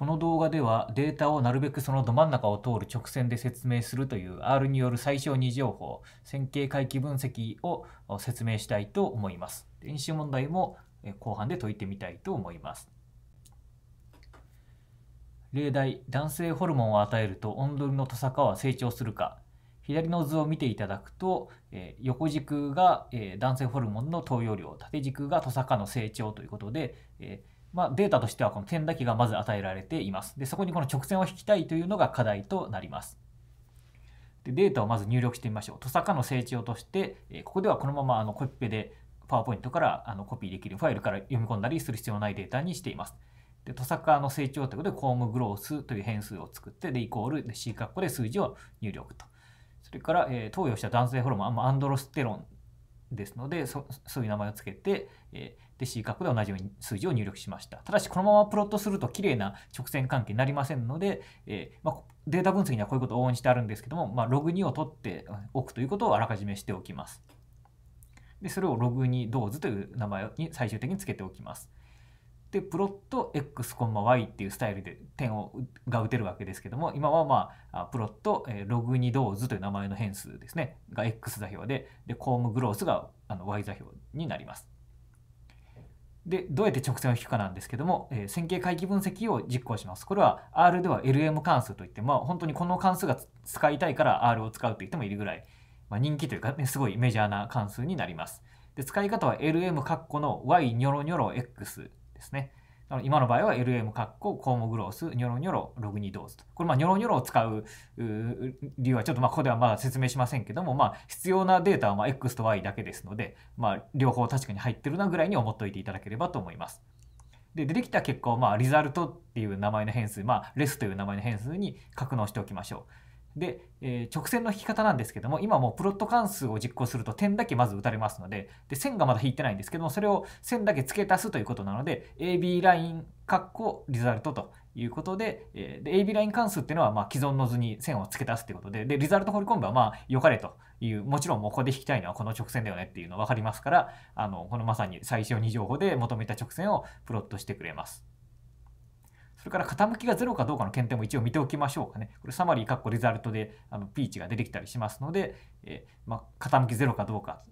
この動画ではデータをなるべくそのど真ん中を通る直線で説明するという R による最小2情報、線形回帰分析を説明したいと思います。演習問題も後半で解いてみたいと思います。例題男性ホルモンを与えるとオンドルのトサカは成長するか左の図を見ていただくと、え横軸が、え男性ホルモンの投与量縦軸がトサカの成長ということで、えまあ、データとしてはこの点だけがまず与えられています。で、そこにこの直線を引きたいというのが課題となります。でデータをまず入力してみましょう。トサカの成長として、えここではこのままあのコピペでパワーポイントからあのコピーできるファイルから読み込んだりする必要ないデータにしています。で、トサカの成長ということで、コームグロースという変数を作って、で、イコールで C 括弧で数字を入力と。それから、えー、投与した男性ホルモン、アンドロステロンですので、そそういう名前をつけて、えーで C 角で同じように数字を入力しました。ただしこのままプロットすると綺麗な直線関係になりませんので、えー、まあ、データ分析にはこういうことを応援してあるんですけども、まあ、ログ2を取っておくということをあらかじめしておきます。でそれをログ2ドーズという名前に最終的につけておきます。でプロット x,y っていうスタイルで点をが打てるわけですけども今はまあプロット、えログ2ドーズという名前の変数ですねが x 座標ででコームグロースがあの y 座標になります。で、どうやって直線を引くかなんですけども、えー、線形回帰分析を実行します。これは R では LM 関数といって、まあ本当にこの関数が使いたいから R を使うと言ってもいるぐらい、まあ、人気というかね、すごいメジャーな関数になります。で、使い方は LM 括弧の y ニョロニョロ x ですね。今の場合は LM カッココーモグロースニョロニョロログニドーズと。これまあニョロニョロを使う理由はちょっとまあここではまだ説明しませんけども、まあ、必要なデータはまあ X と Y だけですので、まあ、両方確かに入ってるなぐらいに思っておいていただければと思います。で出てきた結果をまあリザルトっていう名前の変数、まあ、レスという名前の変数に格納しておきましょう。で、えー、直線の引き方なんですけども、今もうプロット関数を実行すると点だけまず打たれますので、で線がまだ引いてないんですけども、それを線だけ付け足すということなので、AB ライン、括弧リザルトということで、えで AB ライン関数っていうのはま既存の図に線を付け足すということで、でリザルト掘り込めばまあ良かれという、もちろんもうここで引きたいのはこの直線だよねっていうの分かりますから、あのこのまさに最小2乗法で求めた直線をプロットしてくれます。それから傾きが0かどうかの検定も一応見ておきましょうかね。これサマリーかっこリザルトであのピーチが出てきたりしますので、えまあ、傾き0かどうか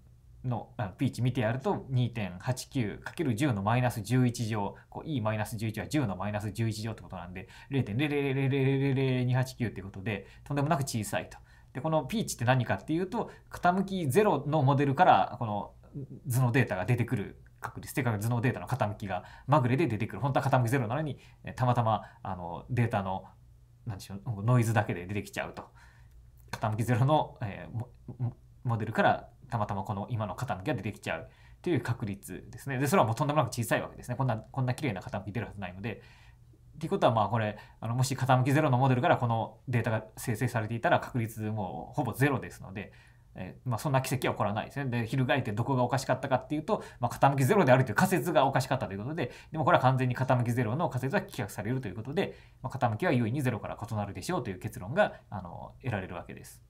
のピーチ見てやると 2.89×10 のマイナス11乗こう E マイナス11は10のマイナス11乗ってことなんで0.00000289ってことでとんでもなく小さいと。でこのピーチって何かっていうと傾き0のモデルからこの図のデータが出てくる確率というか図のデータの傾きがまぐれで出てくる本当は傾きゼロなのにたまたまあのデータの何でしょうノイズだけで出てきちゃうと傾きゼロの、えー、モデルからたまたまこの今の傾きが出てきちゃうという確率ですねでそれはもうとんでもなく小さいわけですねこんなこんな綺麗な傾き出るはずないので。っていうことはまあこれあのもし傾きゼロのモデルからこのデータが生成されていたら確率もうほぼゼロですのでえー、まあ、そんな奇跡は起こらないですね。で、翻ってどこがおかしかったかっていうと、まあ、傾きゼロであるという仮説がおかしかったということで、でもこれは完全に傾きゼロの仮説は棄却されるということで、まあ、傾きは優位にゼロから異なるでしょうという結論があの得られるわけです。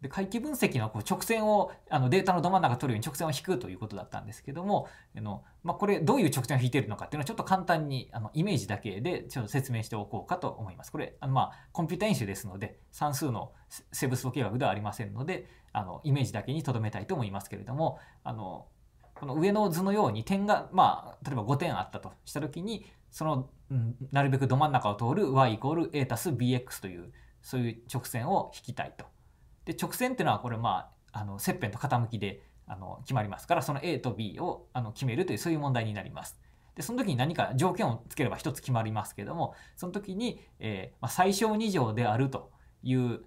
で回帰分析のこう直線をあのデータのど真ん中取るように直線を引くということだったんですけどもあの、まあ、これどういう直線を引いてるのかっていうのはちょっと簡単にあのイメージだけでちょっと説明しておこうかと思います。これあのまあコンピュータ演習ですので算数のセブスト計画ではありませんのであのイメージだけにとどめたいと思いますけれどもあのこの上の図のように点が、まあ、例えば5点あったとした時にその、うん、なるべくど真ん中を通る y=a+bx というそういう直線を引きたいと。で直線っていうのはこれまああの切片と傾きであの決まりますからその A と B をあの決めるというそういう問題になります。でその時に何か条件をつければ一つ決まりますけどもその時に、えー、まあ、最小2乗であるという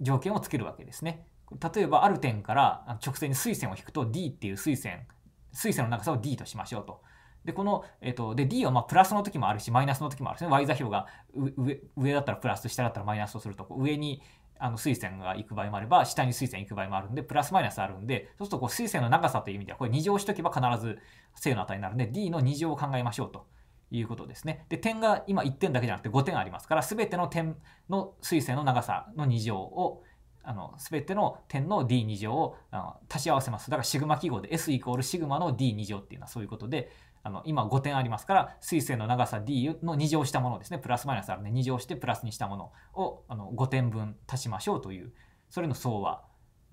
条件をつけるわけですね。例えばある点から直線に垂線を引くと D っていう垂線垂線の長さを D としましょうと。で、この、えっ、と、で、D はまあプラスの時もあるし、マイナスの時もあるし、ね、Y 座標が上だったらプラス、下だったらマイナスとすると、上に、あの水線が行く場合もあれば下に水線行く場合もあるんでプラスマイナスあるんでそうするとこう水線の長さという意味ではこれ2乗しとけば必ず正の値になるんで D の2乗を考えましょうということですね。で点が今1点だけじゃなくて5点ありますから全ての点の水線の長さの2乗をあの全ての点の D2 乗をあの足し合わせます。だからシグマ記号で S イコールシグマの D2 乗っていうのはそういうことであの今5点ありますから水星の長さ d の2乗したものですねプラスマイナスあるね2乗してプラスにしたものをあの5点分足しましょうというそれの相和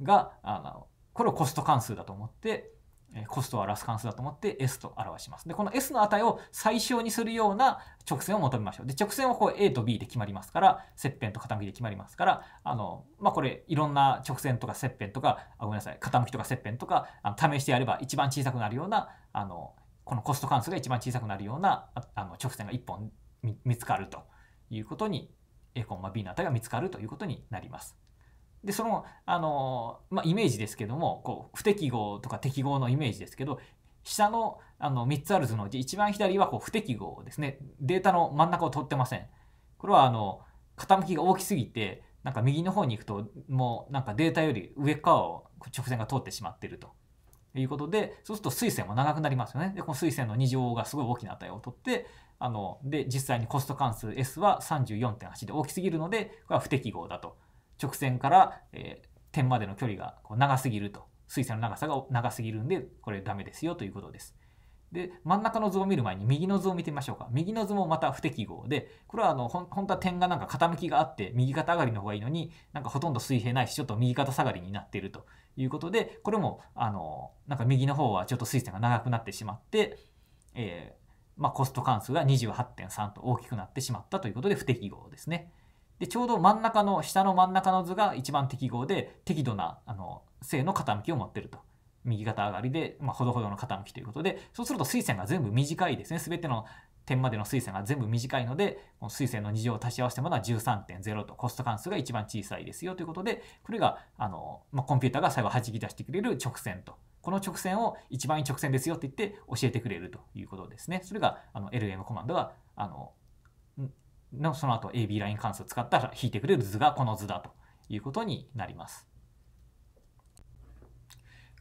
があのこれをコスト関数だと思ってコストを表す関数だと思って S と表します。で、この S の値を最小にするような直線を求めましょう。で、直線はこう A と B で決まりますから、切片と傾きで決まりますから、あの、まあ、これいろんな直線とか切片とか、あごめんなさい、傾きとか切片とかあの試してやれば一番小さくなるような、あの、このコスト関数が一番小さくなるようなあの直線が1本見つかるということに A コンマ B の値が見つかるということになります。でそのあの、まあ、イメージですけどもこう不適合とか適合のイメージですけど下のあの3つある図のうち一番左はこう不適合ですねデータの真ん中を取ってません。これはあの傾きが大きすぎてなんか右の方に行くともうなんかデータより上側を直線が通ってしまっているということでそうすると水線も長くなりますよね。でこの水線の2乗がすごい大きな値を取ってあので実際にコスト関数 S は34.8で大きすぎるのでこれは不適合だと直線から、えー、点までの距離がこう長すぎると水線の長さが長すぎるんでこれダメですよということです。で、真ん中の図を見る前に右の図を見てみましょうか。右の図もまた不適合で、これはあの、ほん本当は点がなんか傾きがあって、右肩上がりの方がいいのに、なんかほとんど水平ないし、ちょっと右肩下がりになっているということで、これも、あの、なんか右の方はちょっと水線が長くなってしまって、えー、まあ、コスト関数が28.3と大きくなってしまったということで不適合ですね。で、ちょうど真ん中の、下の真ん中の図が一番適合で、適度な、あの、正の傾きを持っていると。右肩上がりで、まあ、ほどほどの傾きということで、そうすると水線が全部短いですね。全ての点までの水線が全部短いので、この水線の2乗を足し合わせたものは13.0とコスト関数が一番小さいですよということで、これが、あの、まあ、コンピューターが最後弾き出してくれる直線と。この直線を一番いい直線ですよって言って教えてくれるということですね。それが、あの、LM コマンドが、あの、のその後 AB ライン関数を使ったら引いてくれる図がこの図だということになります。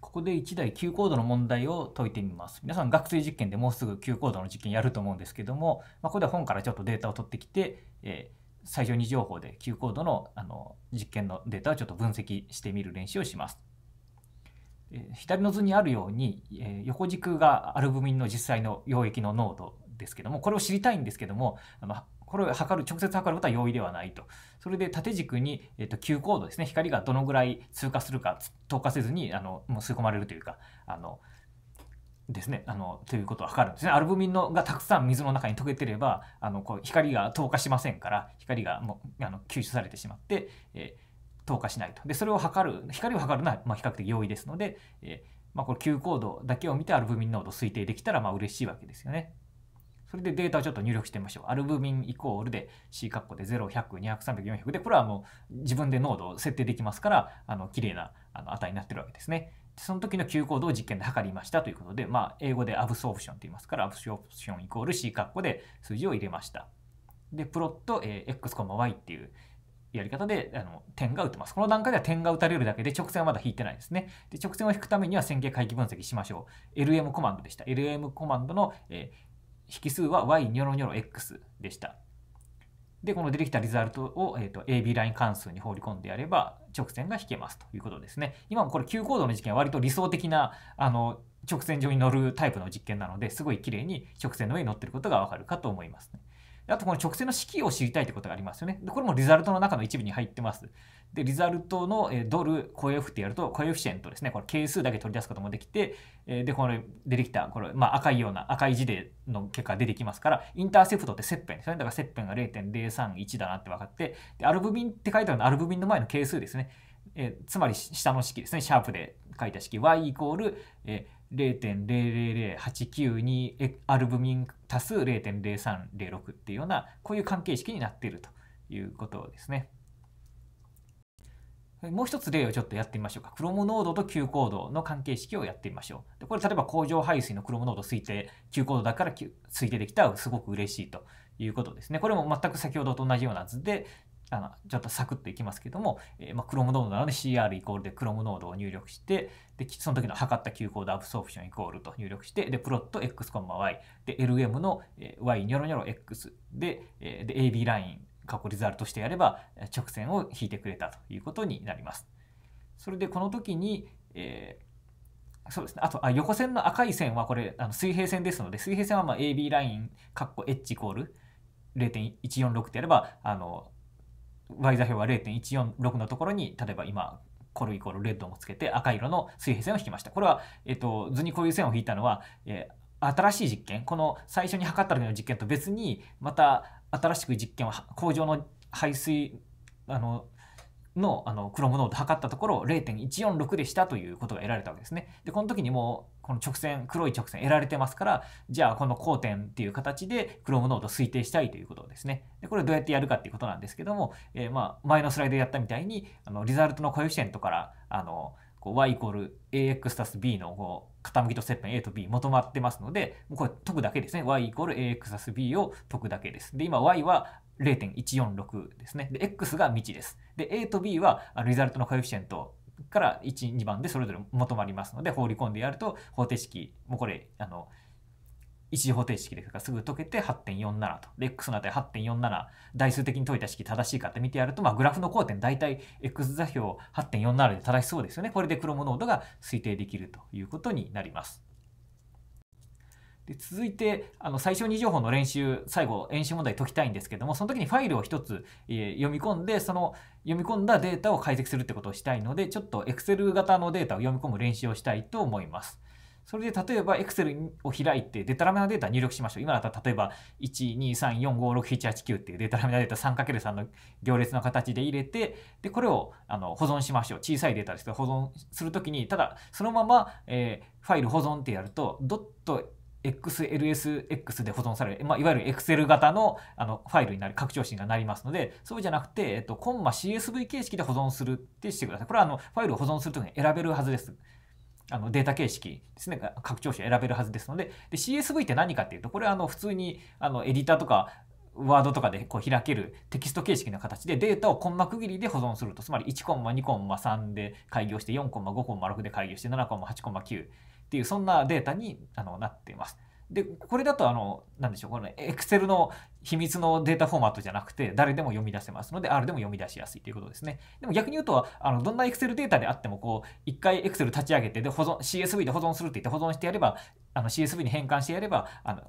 ここで1台 Q コードの問題を解いてみます。皆さん学生実験でもうすぐ Q コードの実験やると思うんですけども、まあ、ここで本からちょっとデータを取ってきて、えー、最初に情報で Q コードのあの実験のデータをちょっと分析してみる練習をします。えー、左の図にあるように、えー、横軸がアルブミンの実際の溶液の濃度ですけども、これを知りたいんですけども、あのこれを測る、直接測ることは容易ではないと。それで縦軸に、えっと、急コ度ですね、光がどのぐらい通過するか、透過せずに、あの、もう吸い込まれるというか、あの、ですね、あのということを測るんですね。アルブミンのがたくさん水の中に溶けてればあのこう光が透過しませんから光がもうあの吸収されてしまって、えー、透過しないと。でそれを測る光を測るのは、まあ、比較的容易ですので、えーまあ、これ急高度だけを見てアルブミン濃度推定できたらまあ嬉しいわけですよね。それでデータをちょっと入力してみましょう。アルブミンイコールで C カッコで0、100、200、300、400で、これはもう自分で濃度を設定できますから、あの、綺麗なあの値になってるわけですね。その時の Q コードを実験で測りましたということで、まあ、英語でアブソープションと言いますから、アブソープションイコール C カッコで数字を入れました。で、プロット、えー、X、Y っていうやり方であの点が打てます。この段階では点が打たれるだけで直線はまだ引いてないですね。で直線を引くためには線形回帰分析しましょう。LM コマンドでした。LM コマンドの、えー引数は y ニョロニョロ x でした。で、この出てきたリザルトを、えーと、AB ライン関数に放り込んでやれば直線が引けますということですね。今もこれ急行度の実験は割と理想的なあの直線上に乗るタイプの実験なのですごい綺麗に直線の上に乗ってることがわかるかと思いますね。あとこの直線の式を知りたいってことがありますよね。でこれもリザルトの中の一部に入ってます。で、リザルトのドル、コエフってやると、コエフィシェントですね、これ、係数だけ取り出すこともできて、で、これ、出てきた、これ、まあ、赤いような、赤い字での結果が出てきますから、インターセプトって切片ですね。だから切片が0.031だなって分かって、で、アルブミンって書いてあるのアルブミンの前の係数ですね。えつまり、下の式ですね、シャープで書いた式、y イコール、え0.000892アルブミン足す0.0306っていうような、こういう関係式になっているということですね。もう一つ例をちょっとやってみましょうか。クロム濃度と Q コードの関係式をやってみましょう。でこれ例えば工場排水のクロム濃度推定、Q コードだから推定できたらすごく嬉しいということですね。これも全く先ほどと同じような図で、あのちょっとサクッといきますけども、えー、まあ、クロム濃度なので CR イコールでクロム濃度を入力して、でその時の測った Q コードアブソープションイコールと入力して、でプロット X,Y、で LM の Y ニョロニョロ X で、で AB ライン過去リザルしてやれば直線を引いてくれたということになります。それでこの時に、えー、そうですね、あとあ横線の赤い線はこれあの水平線ですので水平線はま AB ラインカッコ h イコール0.146ってやればあの y 座標は0.146のところに例えば今コルイコールレッドをつけて赤色の水平線を引きました。これは、えっと、図にこういう線を引いたのは、えー、新しい実験この最初に測った時の実験と別にまた新しく実験を工場の排水あののあのクロム濃度測ったところ0.146でしたということが得られたわけですね。でこの時にもうこの直線黒い直線得られてますからじゃあこの交点っていう形でクロム濃度推定したいということですね。でこれをどうやってやるかっていうことなんですけども、えー、まあ前のスライドでやったみたいにあのリザルトの固有視点とからあのこう y イコール ax たす b のこう傾きと切片 a と b 求まってますので、もうこれ解くだけですね。y イコール ax たす b を解くだけです。で、今 y は0.146ですね。で、x が未知です。で、a と b はリザルトのコエフィシェントから1、2番でそれぞれ求まりますので、放り込んでやると方程式、もうこれ、あの、一次方程式ですからすぐ解けて8.47と。で、x の値8.47、代数的に解いた式正しいかって見てやると、まあ、グラフの交点大体 x 座標8.47で正しそうですよね。これでクロモノードが推定できるということになります。で続いてあの最小2情報の練習最後演習問題解きたいんですけどもその時にファイルを一つ、えー、読み込んでその読み込んだデータを解析するってことをしたいのでちょっと Excel 型のデータを読み込む練習をしたいと思います。それで例えば Excel を開いてデタラメなデータ入力しましょう。今だったら例えば123456789っていうデタラメなデータ 3×3 の行列の形で入れて、で、これをあの保存しましょう。小さいデータですけど保存するときに、ただそのまま、えー、ファイル保存ってやると、ドット XLSX で保存される、まあ、いわゆる Excel 型のあのファイルになる、拡張子になりますので、そうじゃなくて、えっと、コンマ CSV 形式で保存するってしてください。これはあのファイルを保存するときに選べるはずです。あのデータ形式ですね拡張子を選べるはずですのでで CSV って何かっていうとこれはあの普通にあのエディターとかワードとかでこう開けるテキスト形式の形でデータをコンマ区切りで保存するとつまり1コンマ2コンマ3で開業して4コンマ5コンマ6で開業して7コンマ8コンマ9っていうそんなデータにあのなっています。でこれだとあの何でしょうこの Excel の秘密のデータフォーマットじゃなくて誰でも読み出せますので R でも読み出しやすいということですねでも逆に言うとあのどんなエクセルデータであってもこう1回エクセル立ち上げてで保存 CSV で保存するって言って保存してやればあの CSV に変換してやればあの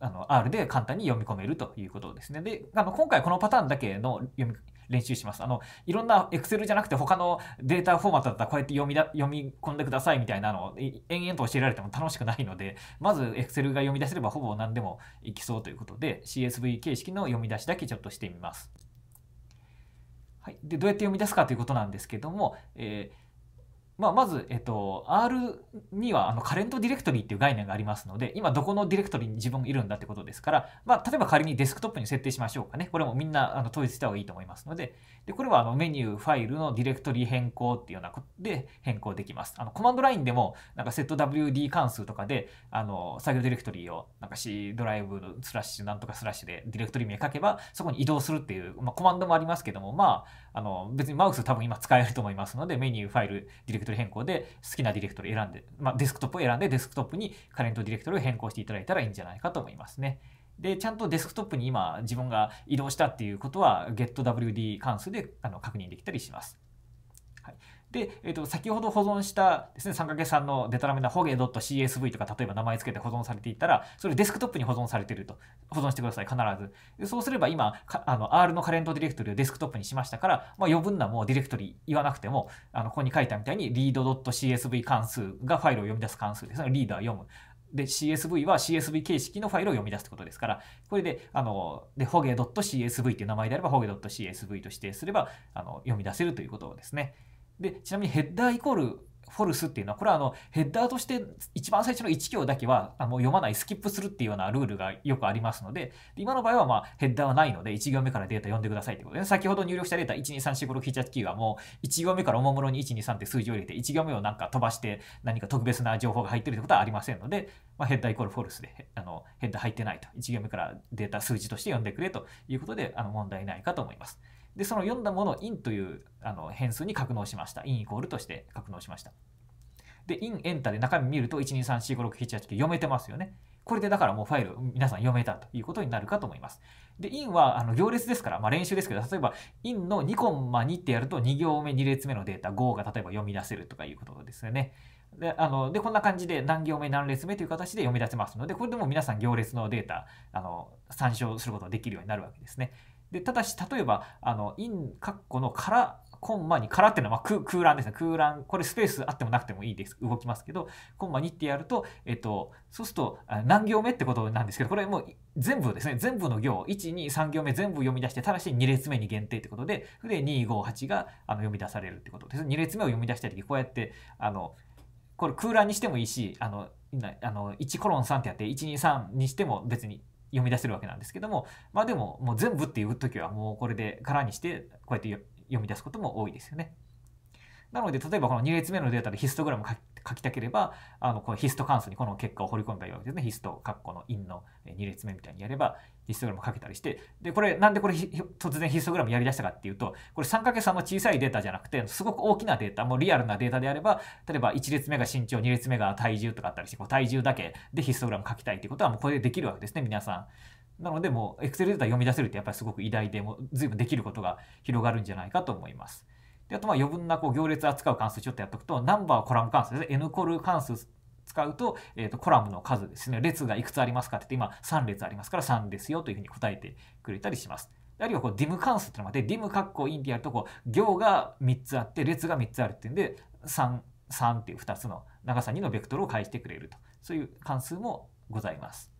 あの R で簡単に読み込めるということですね。で、あの今回このパターンだけの読み練習します。あの、いろんな Excel じゃなくて他のデータフォーマットだったらこうやって読みだ読み込んでくださいみたいなのを延々と教えられても楽しくないので、まず Excel が読み出せればほぼ何でもいきそうということで、CSV 形式の読み出しだけちょっとしてみます。はい、でどうやって読み出すかということなんですけども、えーまあ、まず、えっと、R にはあのカレントディレクトリーっていう概念がありますので、今どこのディレクトリに自分いるんだってことですから、まあ、例えば仮にデスクトップに設定しましょうかね。これもみんなあの統一した方がいいと思いますので、でこれはあのメニュー、ファイルのディレクトリ変更っていうようなことで変更できます。あのコマンドラインでも、なんか t w d 関数とかで、あの作業ディレクトリをなんか C ドライブスラッシュなんとかスラッシュでディレクトリ名書けば、そこに移動するっていう、まあ、コマンドもありますけども、まあ、あの別にマウス多分今使えると思いますので、メニュー、ファイル、ディレクトリトリ変更で好きなディレクトリ選んで、まあ、デスクトップを選んでデスクトップにカレントディレクトリを変更していただいたらいいんじゃないかと思いますね。で、ちゃんとデスクトップに今自分が移動したっていうことは getwd 関数であの確認できたりします。で、えー、と先ほど保存したですね、三掛さんのデタラメなホゲ .csv とか例えば名前付けて保存されていたら、それデスクトップに保存されていると。保存してください、必ず。でそうすれば今あの、R のカレントディレクトリをデスクトップにしましたから、まあ、余分なもうディレクトリ言わなくても、あのここに書いたみたいに read.csv 関数がファイルを読み出す関数です。リーダー読む。で、CSV は CSV 形式のファイルを読み出すってことですから、これで、あの、で、ホゲ .csv っていう名前であれば、ホゲ .csv と指定すれば、あの、読み出せるということですね。でちなみにヘッダーイコールフォルスっていうのはこれはあのヘッダーとして一番最初の1行だけはあの読まないスキップするっていうようなルールがよくありますので今の場合はまあヘッダーはないので1行目からデータ読んでくださいってことで先ほど入力したデータ123456789はもう1行目からおもむろに123って数字を入れて1行目をなんか飛ばして何か特別な情報が入ってるってことはありませんので、まあ、ヘッダーイコールフォルスであのヘッダー入ってないと1行目からデータ数字として読んでくれということであの問題ないかと思います。で、その読んだものを in というあの変数に格納しました。in イコールとして格納しました。で、in エンタで中身見ると、123456789読めてますよね。これでだからもうファイル皆さん読めたということになるかと思います。で、in はあの行列ですから、まあ、練習ですけど、例えば in の2コンマ2ってやると2行目2列目のデータ5が例えば読み出せるとかいうことですよね。で、あの、で、こんな感じで何行目何列目という形で読み出せますので、これでも皆さん行列のデータ、あの、参照することができるようになるわけですね。で、ただし、例えば、あの、in、括弧のから、コンマに、からっていうのは、まあ、空欄ですね。空欄、これスペースあってもなくてもいいです。動きますけど、コンマにってやると、えっと、そうすると、何行目ってことなんですけど、これもう全部ですね、全部の行、1、2、3行目全部読み出して、ただし2列目に限定ってことで、で、2、5、8があの読み出されるってことです。2列目を読み出した時、こうやって、あの、これ空欄にしてもいいし、あの、あの1コロン3ってやって、123にしても別に読み出せるわけなんですけども、まあでも、もう全部っていう時はもうこれで空にして、こうやって読み出すことも多いですよね。なので、例えばこの2列目のデータでヒストグラム書きたければ、あの、このヒスト関数にこの結果を掘り込んだようですね。ヒスト、カッコの因の2列目みたいにやれば、ヒストグラムかけたりして、で、これ、なんでこれ突然ヒストグラムやりだしたかっていうと、これ 3×3 の小さいデータじゃなくて、すごく大きなデータ、もうリアルなデータであれば、例えば1列目が身長、2列目が体重とかあったりして、こう体重だけでヒストグラム書きたいっていうことは、もうこれでできるわけですね、皆さん。なので、もう Excel データ読み出せるってやっぱりすごく偉大で、もう随分できることが広がるんじゃないかと思います。で、あとまあ余分なこう行列扱う関数ちょっとやっとくと、ナンバーコラム関数ですね、N コル関数使うと,、えー、とコラムの数ですね列がいくつありますかって言って今3列ありますから3ですよというふうに答えてくれたりします。あるいはこうディム関数ってのがあってディムカッコインってやるとこう行が3つあって列が3つあるっていうんで3 3っていう2つの長さ2のベクトルを返してくれるとそういう関数もございます。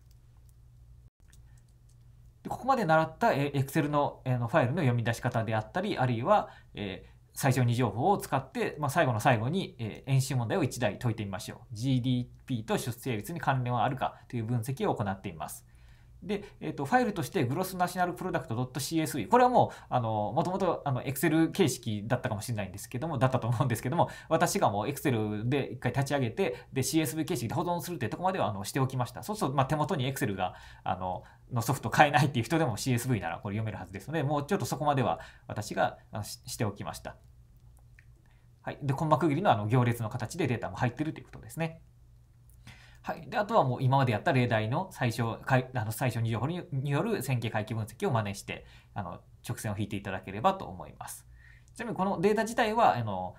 ここまで習った Excel のファイルの読み出し方であったりあるいは、え最小2情報を使って、まあ、最後の最後に、えー、演習問題を1台解いてみましょう。GDP と出生率に関連はあるかという分析を行っています。で、えっ、と、ファイルとして grossnationalproduct.csv。これはもう、あの、もともと、あの、Excel 形式だったかもしれないんですけども、だったと思うんですけども、私がもう Excel で一回立ち上げて、で、CSV 形式で保存するっていうとこまでは、あの、しておきました。そうすると、まあ、手元に Excel が、あの、のソフト買えないっていう人でも CSV ならこれ読めるはずですので、もうちょっとそこまでは私がしておきました。はい。で、コンマ区切りのあの行列の形でデータも入ってるということですね。はい。で、あとはもう今までやった例題の最初かいあの最初に情報による線形回帰分析を真似して、あの、直線を引いていただければと思います。ちなみにこのデータ自体は、あの、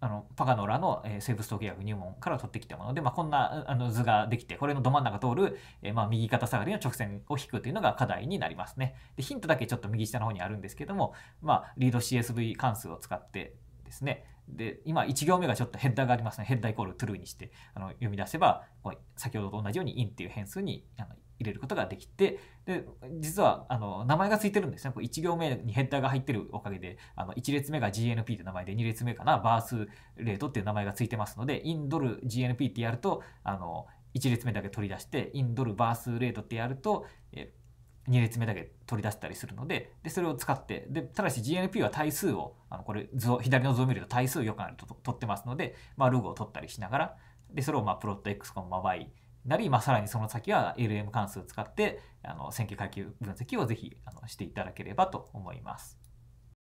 あのパガノラの、え生物統計学入門から取ってきたもので、まあ、こんなあの図ができて、これのど真ん中通る、えー、まあ、右肩下がりの直線を引くというのが課題になりますね。でヒントだけちょっと右下の方にあるんですけども、まあ、リード CSV 関数を使ってですね、で、今1行目がちょっとヘッダーがありますね。ヘッダーイコール true にしてあの読み出せば、先ほどと同じように in っていう変数にあの入れることができて、で、実はあの名前が付いてるんですね。こ1行目にヘッダーが入ってるおかげで、あの1列目が GNP って名前で、2列目かな、バースレートっていう名前が付いてますので、in ドル GNP ってやると、あの、1列目だけ取り出して、in ドルバースレートってやると、2列目だけ取り出したりするのででそれを使ってでただし GNP は対数をあのこれ図を左の図を見ると対数よくあると取ってますので、まあ、ログを取ったりしながらでそれをまあプロット x コンマ y なり、まあ、さらにその先は LM 関数を使ってあの線形階級分析をぜひあのしていただければと思います。